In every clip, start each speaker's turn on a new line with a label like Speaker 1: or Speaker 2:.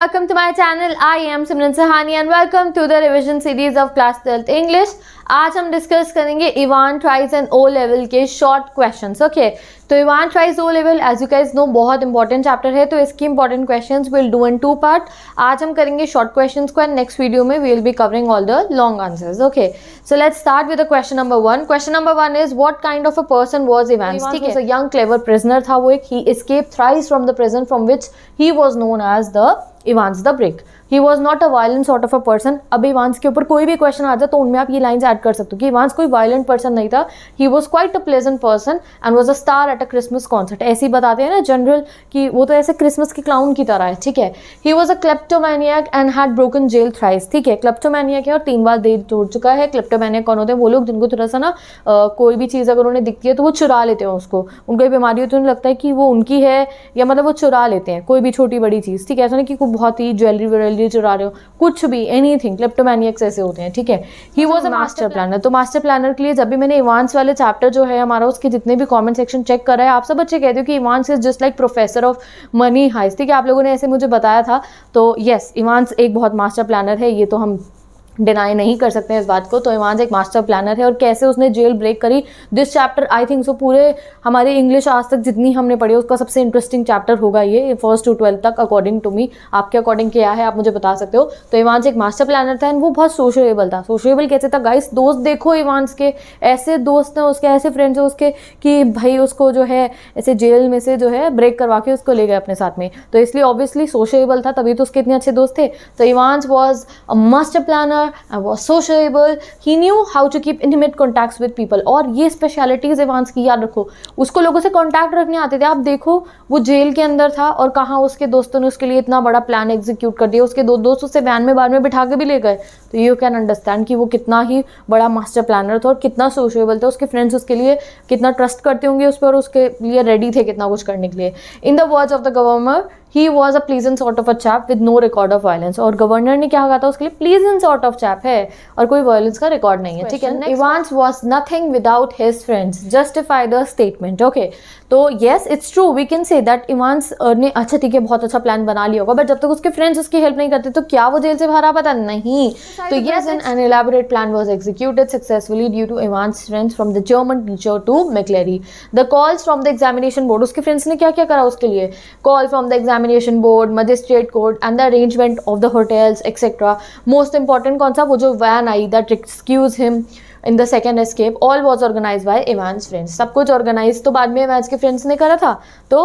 Speaker 1: Welcome to my channel. I am Simran Sahani and welcome to the revision series of Class 12 English. Today we will discuss Ivan twice and O-Level short questions. Okay, so Ivan twice O-Level as you guys know is a very important chapter. So these important questions we will do in two parts. Today we will do short questions and in the next video we will be covering all the long answers. Okay, so let's start with the question number one. Question number one is what kind of a person was Ivan? He was a young clever prisoner. He escaped twice from the prison from which he was known as the Evans the Brick. He was not a violent sort of a person अब Evans के ऊपर कोई भी question आ जाए तो उनमें आप ये लाइन्स ऐड कर सकते हो कि इवान्स कोई वायलेंट पर्सन नहीं था he was quite a pleasant person and was a star at a Christmas concert ऐसे ही बताते हैं ना जनरल कि वो तो ऐसे क्रिसमस के क्लाउन की तरह है ठीक है he was a kleptomaniac and had broken jail thrice ठीक है क्लेप्टोमैनियक है और तीन बार देर तोड़ चुका है क्लेप्टोमैनियक कौन होते हैं वो लोग जिनको थोड़ा सा ना कोई भी चीज़ अगर उन्हें दिखती है तो वो चुरा लेते हैं उसको उनको ये बीमारी होती है उन्हें लगता है कि वो उनकी है या मतलब वो चुरा लेते हैं कोई भी छोटी बड़ी चीज़ ठीक है ऐसा ना कि बहुत ही ज्वेलरी वेलरी गोली चुरा रहे हो कुछ भी एनी थिंग क्लिप्टोमैनियक्स ऐसे होते हैं ठीक है he was a master planner तो मास्टर प्लानर के लिए जब भी मैंने इवान्स वाले चैप्टर जो है हमारा उसके जितने भी कॉमेंट सेक्शन चेक करा है आप सब अच्छे कहते हो कि Evans is just like professor of money heist ठीक है आप लोगों ने ऐसे मुझे बताया था तो येस इवान्स एक बहुत मास्टर प्लानर है ये तो हम डिनाई नहीं कर सकते हैं इस बात को तो इवान्स एक मास्टर प्लानर है और कैसे उसने जेल ब्रेक करी this chapter I think so पूरे हमारे इंग्लिश आज तक जितनी हमने पढ़ी उसका सबसे इंटरेस्टिंग चैप्टर होगा ये फर्स्ट टू ट्वेल्थ तक अकॉर्डिंग टू मी आपके अकॉर्डिंग क्या है आप मुझे बता सकते हो तो इवान एक मास्टर प्लानर था एंड वो बहुत सोशलेबल था सोशलेबल कैसे था गाइस दोस्त देखो इवान्स के ऐसे दोस्त हैं उसके ऐसे फ्रेंड्स हैं उसके कि भाई उसको जो है ऐसे जेल में से जो है ब्रेक करवा के उसको ले गए अपने साथ में तो इसलिए ऑब्वियसली सोशलेबल था तभी तो उसके इतने अच्छे दोस्त थे तो Evans was a master planner popular, was was he knew how to keep keep intimate with people और ये स्पेशलिटीज एवांस की याद रखो उसको लोगों से कॉन्टैक्ट रखने आते थे आप देखो वो जेल के अंदर था और कहाँ उसके दोस्तों ने उसके लिए इतना बड़ा प्लान एग्जीक्यूट कर दिया उसके दो दोस्त उसे वैन में बार में बिठा के भी ले गए तो यू कैन अंडरस्टैंड कि वो कितना ही बड़ा मास्टर प्लानर था और कितना सोशेबल था उसके फ्रेंड्स उसके लिए कितना ट्रस्ट करते होंगे उस पर और उसके लिए रेडी थे कितना कुछ करने के लिए in the words of the government he was a in sort of a chap with no record of violence और गवर्नर ने क्या कहा था उसके लिए इन सॉर्ट ऑफ चैप है और कोई वायलेंस का रिकॉर्ड नहीं है ठीक है Evans was nothing without his friends justify the statement okay तो yes it's true we can say that Evans ने अच्छा ठीक है बहुत अच्छा प्लान बना लिया होगा बट जब तक उसके फ्रेंड्स उसकी हेल्प नहीं करते तो क्या वो जेल से बाहर आ पाता नहीं तो yes an an elaborate plan was executed successfully due to Evans friends from the German teacher to McLeery the calls from the examination board उसके फ्रेंड्स ने क्या क्या करा उसके लिए call from the exam examination board magistrate court and the arrangement of the hotels etcetera most important कौन सा वो जो van I that excuse him in the second escape all was organise bye Evans friends सब कुछ organise तो बाद में Evans के फ्रेंड्स ने करा था तो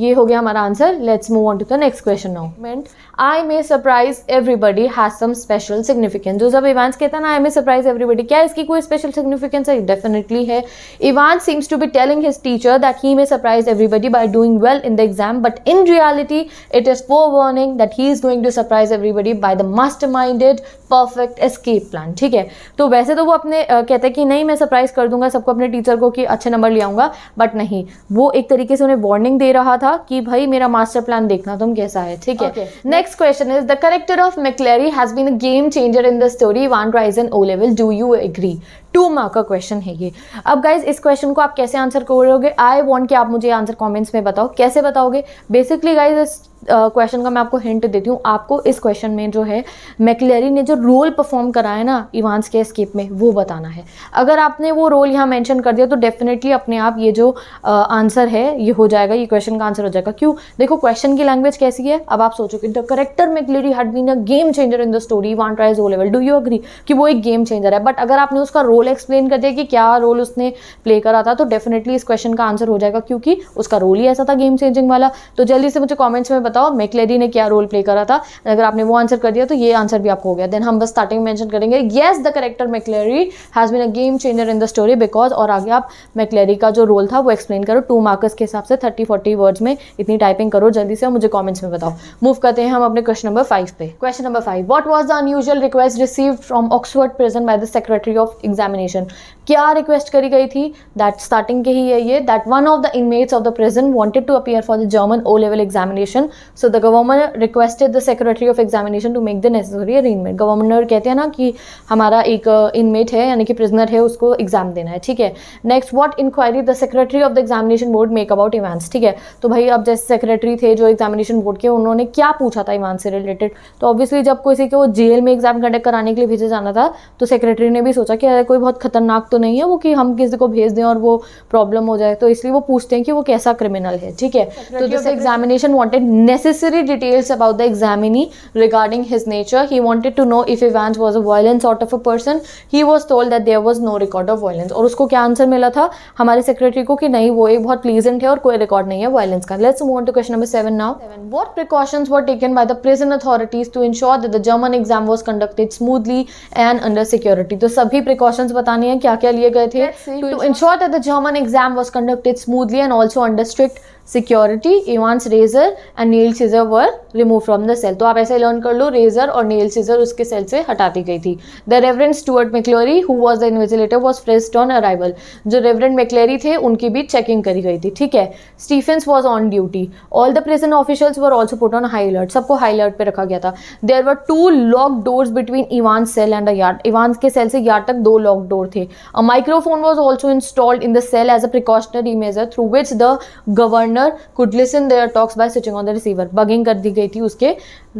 Speaker 1: ये हो गया हमारा answer let's move on to the next question now meant I may surprise everybody has some special significance जो जब इवान्स कहता है ना आई मे सरप्राइज एवरीबडी क्या इसकी कोई स्पेशल सिग्निफिकेंस है डेफिनेटली है Evan seems to be telling his teacher that he may surprise everybody by doing well in the exam but in reality it is forewarning that he is going to surprise everybody by the master minded perfect escape plan ठीक है तो वैसे तो वो अपने uh, कहते हैं कि नहीं मैं सरप्राइज़ कर दूंगा सबको अपने टीचर को कि अच्छे नंबर ले आऊँगा बट नहीं वो एक तरीके से उन्हें वार्निंग दे रहा था कि भाई मेरा मास्टर प्लान देखना तुम कैसा है ठीक है next question is the character of McLeery has been a game changer in the story Evans tries an O level do you agree two mark का क्वेश्चन है ये अब गाइज इस क्वेश्चन को आप कैसे आंसर करोगे आई वॉन्ट कि आप मुझे आंसर कॉमेंट्स में बताओ कैसे बताओगे बेसिकली गाइज क्वेश्चन uh, का मैं आपको हिंट देती हूँ आपको इस क्वेश्चन में जो है मैकलेरी ने जो रोल परफॉर्म करा है ना इवान्स के स्केप में वो बताना है अगर आपने वो रोल यहाँ मेंशन कर दिया तो डेफिनेटली अपने आप ये जो आंसर uh, है ये हो जाएगा ये क्वेश्चन का आंसर हो जाएगा क्यों देखो क्वेश्चन की लैंग्वेज कैसी है अब आप सोचो कि the character McLeery had been a game changer in the story Evans tries O level do you agree कि वो एक गेम चेंजर है बट अगर आपने उसका रोल एक्सप्लेन कर दिया कि क्या रोल उसने प्ले करा था तो डेफिनेटली इस क्वेश्चन का आंसर हो जाएगा क्योंकि उसका रोल ही ऐसा था गेम चेंजिंग वाला तो जल्दी से मुझे कॉमेंट्स में बताओ मैकलेरी ने क्या रोल प्ले करा था अगर आपने वो आंसर कर दिया तो ये आंसर भी आपको हो गया देन हम बस स्टार्टिंग मेंशन करेंगे yes the character McLeery has been a game changer in the story because और आगे आप मैकलेरी का जो रोल था वो एक्सप्लेन करो टू मार्क्स के हिसाब से थर्टी फोर्टी वर्ड्स में इतनी टाइपिंग करो जल्दी से मुझे कॉमेंट्स में बताओ मूव करते हैं हम अपने क्वेश्चन नंबर फाइव पे question number five what was the unusual request receive from Oxford prison by the secretary of examination क्या रिक्वेस्ट करी गई थी दैट स्टार्टिंग के ही है ये that one of the inmates of the prison wanted to appear for the German O level examination so the governor requested the secretary of examination to make the necessary arrangement governor कहते हैं ना कि हमारा एक inmate है यानी कि prisoner है उसको एग्जाम देना है ठीक है next what inquiry the secretary of the examination board make about Evans ठीक है तो भाई अब जैसे सेक्रेटरी थे जो एग्जामिनेशन बोर्ड के उन्होंने क्या पूछा था इवेंट से रिलेटेड तो ऑब्वियसली जब किसी को जेल में एग्जाम कंडक्ट कराने के लिए भेजा जाना था तो सेक्रेटरी ने भी सोचा कि अरे कोई बहुत खतरनाक तो नहीं है वो कि हम किसी को भेज दें और वो प्रॉब्लम हो जाए तो इसलिए वो पूछते हैं कि वो कैसा क्रिमिनल है ठीक है तो जैसे examination wanted necessary details about the examinee regarding his nature. He wanted to know if Evans was a violent sort of a person. He was told that there was no record of violence. And what answer he got from our secretary? That no, he is very pleasant and there is no record of violence. Ka. Let's move on to question number 7 now. What precautions were taken by the prison authorities to ensure that the German exam was conducted smoothly and under security? So, all the precautions were taken. What were they taken? To ensure that the German exam was conducted smoothly and also under strict security Evans razor and nail scissor were remove from the cell तो आप ऐसे learn कर लो razor और nail scissor उसके cell से हटा दी गई थी the reverend Stuart McLeery who was the invigilator was frisked on arrival जो रेवरेंड मेक्लेरी थे उनकी भी चेकिंग करी गई थी ठीक है Stephens was on duty all the prison officials were also put on high alert सबको हाई अलर्ट पर रखा गया था there were two lock doors between Evan cell and yard Evan के सेल से यार्ड तक दो लॉक डोर थे a microphone was also installed in the cell as a precautionary measure through which the governor could listen their talks by switching on the receiver bugging कर दी गई थी उसके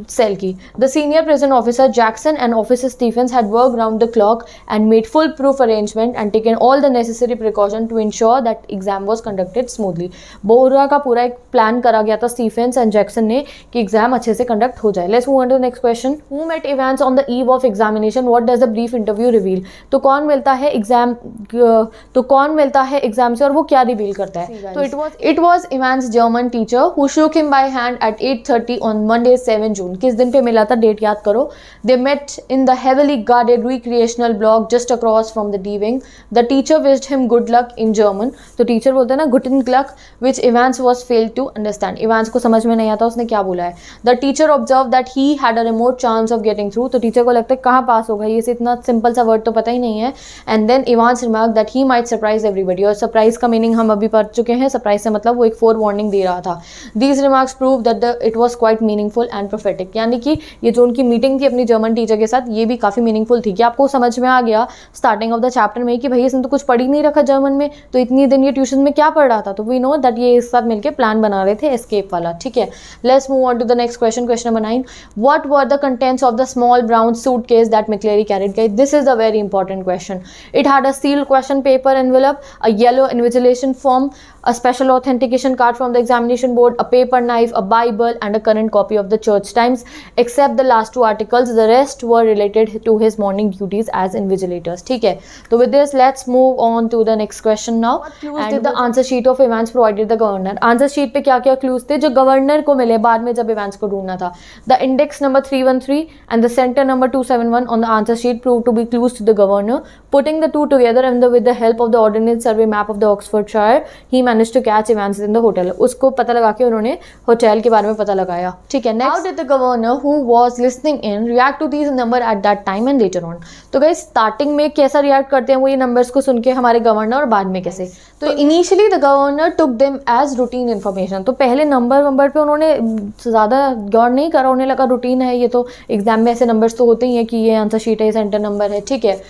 Speaker 1: cell की the senior prison officer Jackson and officer Stephens had work round the clock and made foolproof arrangement and taken all the necessary precaution to ensure that exam was conducted smoothly बोरा का पूरा एक plan करा गया था Stephen's and Jackson ने कि exam अच्छे से कंडक्ट हो जाए let's move to next question who met Evans on the eve of examination what does the brief interview reveal तो कौन मिलता है एग्जाम तो कौन मिलता है एग्जाम से और वो क्या रिवील करता है तो it was it was man's German teacher who shook him by hand at 8:30 on Monday 7 June. किस दिन पे मिला था डेट याद करो they met in the guarded recreational block just across from the D wing the teacher wished him good luck in German तो teacher बोलते हैं ना गुटन luck which Evans was fail to understand Evans को समझ में नहीं आता उसने क्या बोला है the teacher observe that he had a remote chance of getting through तो टीचर को लगता है कहाँ पास होगा ये से इतना सिंपल सा वर्ड तो पता ही नहीं है and then Evans remark that he might surprise everybody और सरप्राइज का मीनिंग हम अभी पढ़ चुके हैं सरप्राइज से मतलब वो एक फोर्स कठोर वार्निंग दे रहा था these remarks prove that the it was quite meaningful and prophetic यानी कि ये जो उनकी मीटिंग थी अपनी जर्मन टीचर के साथ ये भी काफ़ी मीनिंगफुल थी कि आपको समझ में आ गया स्टार्टिंग ऑफ द चैप्टर में कि भाई इसने तो कुछ पढ़ ही नहीं रखा जर्मन में तो इतनी दिन ये ट्यूशन में क्या पढ़ रहा था तो वी नो दैट ये इस साथ मिलकर प्लान बना रहे थे एस्केप वाला ठीक है let's move on to the next question question number nine what were the contents of the small brown suitcase that McLeery carried गई this is a very important question it had a sealed question paper envelope a yellow invigilation form a special authentication card from the examination board, a paper knife, a Bible, and a current copy of the Church Times, except the last two articles. The rest were related to his morning duties as invigilators. Okay. So with this, let's move on to the next question now. clues and the answer sheet of Evans provided the governor? Answer sheet pe kya kya clues the governor ko mile baad mein jab events ko dhoondna tha. The index number 313 and the center number 271 on the answer sheet proved to be clues to the governor. Putting the two together and with the help of the ordinance survey map of the Oxfordshire, he managed to catch Evans in the hotel. Hotel उसको पता लगा के उन्होंने hotel के बारे में पता लगाया ठीक है now did the governor who was listening in react to this number at that time and later on तो गई स्टार्टिंग में कैसा रिएक्ट करते हैं वो ये नंबर्स को सुन के हमारे गवर्नर और बाद में कैसे तो initially the governor took them as routine information तो पहले नंबर वंबर पर उन्होंने ज़्यादा गौर नहीं करा उन्हें लगा रूटीन है ये तो एग्जाम में ऐसे नंबर्स तो होते ही हैं कि ये आंसर शीट है सेंटर नंबर है ठीक है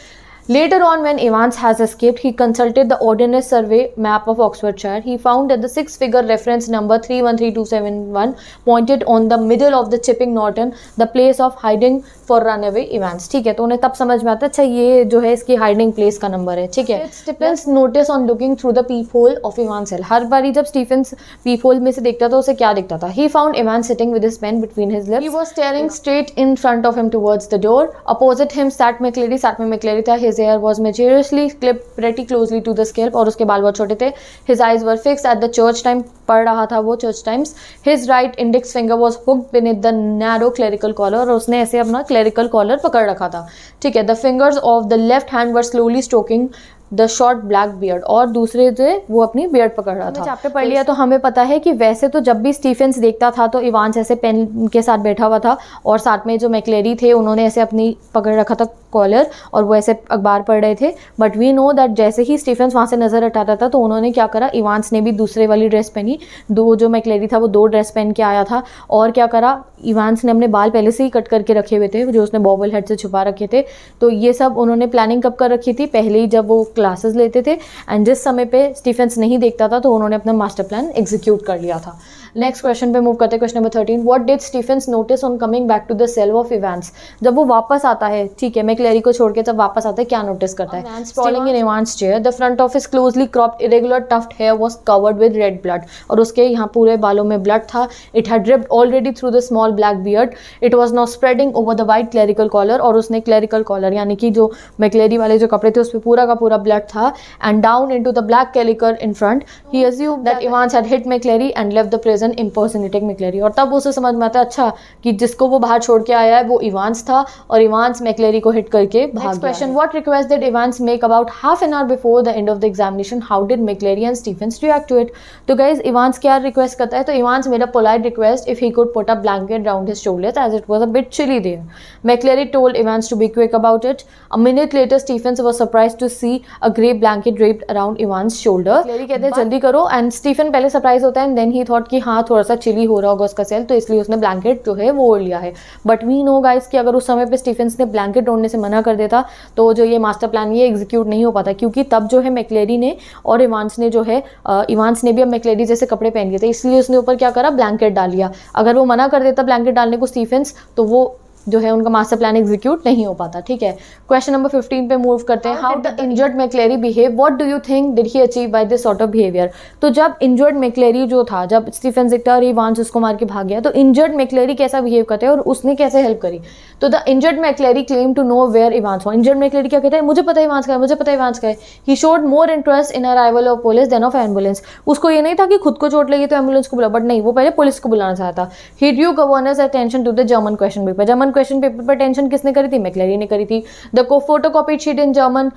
Speaker 1: Later on, when Evans has escaped, he consulted the Ordnance Survey map of Oxfordshire. He found that the six figure reference number three three one two seven one pointed on the middle of the Chipping Norton, the place of hiding for runaway Evans. ठीक है तो उन्हें तब समझ में आता अच्छा ये जो है इसकी hiding place का number है ठीक है Stephens notice on looking through the peephole of Evans' cell. हर बार जब Stephens peephole में से देखता था उसे क्या दिखता था He found Evans sitting with his pen between his lips. He was staring straight in front of him towards the door. Opposite him sat मैक्लेरी Sat में था his his hair was mysteriously clipped pretty closely to the scalp और उसके बाल बहुत छोटे थे his eyes were fixed at the Church Times पढ़ रहा था वो Church Times his right index finger was hooked beneath the narrow clerical collar और उसने ऐसे अपना क्लेरिकल कॉलर पकड़ रखा था ठीक है the fingers of the left hand were slowly stroking the short black beard और दूसरे से वो अपनी बियर्ड पकड़ रहा था चैप्टर पढ़ तो लिया तो हमें पता है कि वैसे तो जब भी स्टीफेंस देखता था तो इवान ऐसे पेन के साथ बैठा हुआ था और साथ में जो मैकलेरी थे उन्होंने ऐसे अपनी पकड़ रखा था कॉलर और वो ऐसे अखबार पढ़ रहे थे बट वी नो दैट जैसे ही स्टीफेंस वहाँ से नज़र हटाता था तो उन्होंने क्या करा इवान्स ने भी दूसरे वाली ड्रेस पहनी दो जो मैकलेरी था वो दो ड्रेस पहन के आया था और क्या करा इवान्स ने अपने बाल पहले से ही कट करके रखे हुए थे जो उसने बॉबल हेड से छुपा रखे थे तो ये सब उन्होंने प्लानिंग कब कर रखी थी पहले ही जब वो क्लासेस लेते थे एंड जिस समय पे स्टीफेंस नहीं देखता था तो उन्होंने अपना मास्टर प्लान एग्जीक्यूट कर लिया था नेक्स्ट क्वेश्चन पे मूव करते हैं question number thirteen what did Stephens notice on coming back to the cell of Evans जब वो वापस आता है ठीक है मैं क्लैरी को छोड़ के जब वापस आता है क्या नोटिस करता है sprawling in Evans chair the front of his closely cropped irregular tufted hair was covered with red blood और उसके यहाँ पूरे बालों में ब्लड था it had dripped already through the small black beard it was not spreading over the white clerical collar और उसने clerical collar यानी कि जो मैक्लेरी वाले जो कपड़े थे उस पर पूरा का पूरा ब्लड ब्लड था and down into the black clerical in front he assume that Evans had hit McLeery and लेव द प्रेजेंट impersonating मेक्लेरी और तब उसे समझ में आता है अच्छा कि जिसको वो बाहर छोड़ के आया है वो इवांस था और इवांस मेक्लेरी को हिट करके भाग question what request that Evans make about half an hour before the end of the examination how did McLeery and Stephens react to it तो गाइज इवांस क्या रिक्वेस्ट करता है तो इवांस मेरा polite request if he could put a blanket round his shoulders as it was a bit chilly there McLeery told Evans to be quick about it a minute later Stephens was surprise to see a grey blanket draped around Evans shoulder Cleary कहते हैं जल्दी करो and Stephen पहले surprise होता है and then he thought कि हाँ थोड़ा सा चिली हो रहा होगा उसका सेल तो इसलिए उसने ब्लैंकेट जो है वो ओढ़ लिया है बट वी नो गाइस कि अगर उस समय पर स्टीफेंस ने ब्लैंकेट ओढ़ने से मना कर देता तो जो ये मास्टर प्लान ये एग्जीक्यूट नहीं हो पाता क्योंकि तब जो है मैकलेरी ने और इवान्स ने जो है इवान्स ने भी अब मैकलेरी जैसे कपड़े पहन लिए थे इसलिए उसने ऊपर क्या करा ब्लैंकेट डाल लिया अगर वो मना कर देता ब्लैंकेट डालने को स्टीफेंस तो वो जो है उनका मास्टर प्लान एग्जीक्यूट नहीं हो पाता ठीक है क्वेश्चन नंबर फिफ्टीन पे मूव करते हैं how the injured McLeery behave what do you think did he achieve by this sort of behaviour तो जब इंजर्ड मेक्लेरी जो था जब स्टीफन जिक्टर इवान उसको मार के भाग गया तो इंजर्ड मेक्लेरी कैसा बिहेव करते हैं और उसने कैसे हेल्प करी तो the injured McLeery claim to know where Evans injured McLeery क्या कहते हैं मुझे पता इवांस का है मुझे पता इवांस का है he showed more interest in arrival of police than of ambulance उसको ये नहीं था कि खुद को चोट लगी तो एम्बुलेंस को बुला बट नहीं वो पहले पुलिस को बुलाना चाहता he drew governor's attention to the German question paper German German question paper पर टेंशन किसने करी थी मैकलरी ने करी थी द को photo copy sheet in German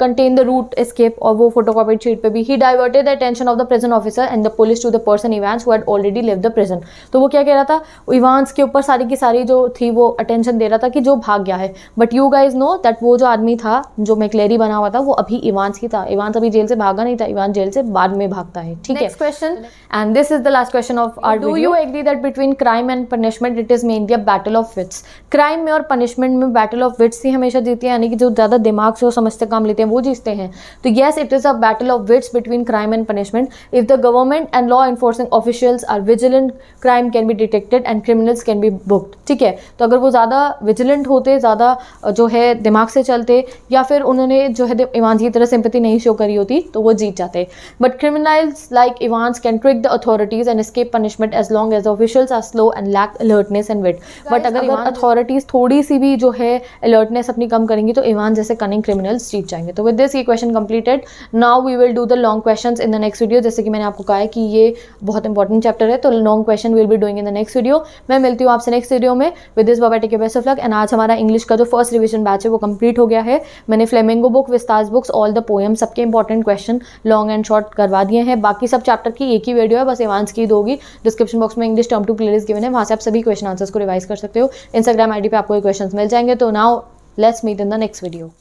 Speaker 1: contain the route escape और वो फोटो कॉपी शीट पर भी he diverted the tension of the prison officer and the police to the person Evans who had already लिव the prison तो वो क्या कह रहा था इवान्स के ऊपर सारी की सारी जो थी वो अटेंशन दे रहा था कि जो भाग गया है but you guys know that वो जो आदमी था जो मैकलेरी बना हुआ था वो अभी इवान्स ही था इवान्स अभी जेल से भागा नहीं था इवान जेल से बाद में भागता है ठीक है question and this is the last question of our do you agree that between crime and punishment it is mainly a battle of wits crime में और पनिशमेंट में बैटल ऑफ विट्स ही हमेशा जीती है यानी कि जो ज़्यादा दिमाग से वो समझते काम लेते हैं वो जीतते हैं तो yes it is a battle of wits between crime and punishment if the government and law enforcing officials are vigilant crime can be detected and criminals can be booked ठीक है तो अगर वो ज़्यादा विजिलेंट होते ज़्यादा जो है दिमाग से चलते या फिर उन्होंने जो है इवान की तरह सिंपति नहीं शो करी होती तो वो जीत जाते but criminals like Evans can trick the authorities and escape punishment as long as officials are slow and lack alertness and wit but अगर अथॉरिटी अथॉरिटीज़ थोड़ी सी भी जो है अलर्टनेस अपनी कम करेंगी तो ईवान जैसे कनिंग क्रिमिनल्स जीत जाएंगे तो विद दिस ये question completed now we will do the long question in the next video जैसे कि मैंने आपको कहा है कि ये बहुत इंपॉर्टेंट चैप्टर है तो long question will be doing in the next video मैं मिलती हूँ आपसे नेक्स्ट वीडियो में विद दिस बाबा take best of luck and आज हमारा इंग्लिश का जो फर्स्ट रिविजन बैच है वो कंप्लीट हो गया है मैंने flamingo book Vistas books all the poem सबके important question long and short करवा दिए हैं बाकी सब चैप्टर की एक ही वीडियो है बस एवान्स की दोगी डिस्क्रिप्शन बॉक्स में English term two playlist given है वहाँ से आप सभी क्वेश्चन आंसर्स को रिवाइज कर सकते हो इंस्टाग्राम इंस्टाग्राम आईडी पे आपको क्वेश्चन क्वेश्चंस मिल जाएंगे तो now let's meet in the next video